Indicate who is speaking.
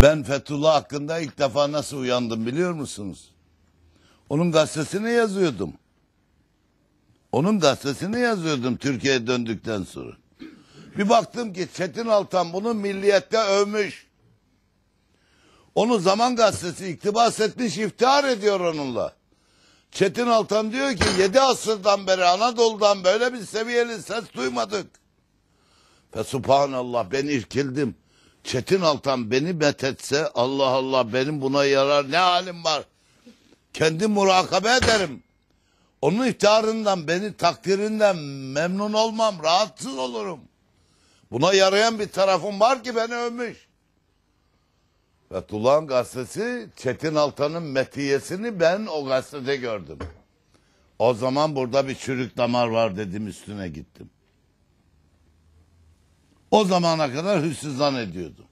Speaker 1: Ben Fethullah hakkında ilk defa nasıl uyandım biliyor musunuz? Onun gazetesini yazıyordum. Onun gazetesini yazıyordum Türkiye'ye döndükten sonra. Bir baktım ki Çetin Altan bunu milliyette övmüş. Onu Zaman Gazetesi iktibas etmiş, iftihar ediyor onunla. Çetin Altan diyor ki 7 asırdan beri Anadolu'dan böyle bir seviyeli ses duymadık. Ve subhanallah ben irkildim. Çetin Altan beni betetse Allah Allah benim buna yarar ne halim var? Kendi murakabe ederim. Onun iftiharından beni takdirinden memnun olmam rahatsız olurum. Buna yarayan bir tarafım var ki beni övmüş. Fethullah'ın gazetesi Çetin Altan'ın metiyesini ben o gazetede gördüm. O zaman burada bir çürük damar var dedim üstüne gittim. O zamana kadar hüsnü zannediyordum.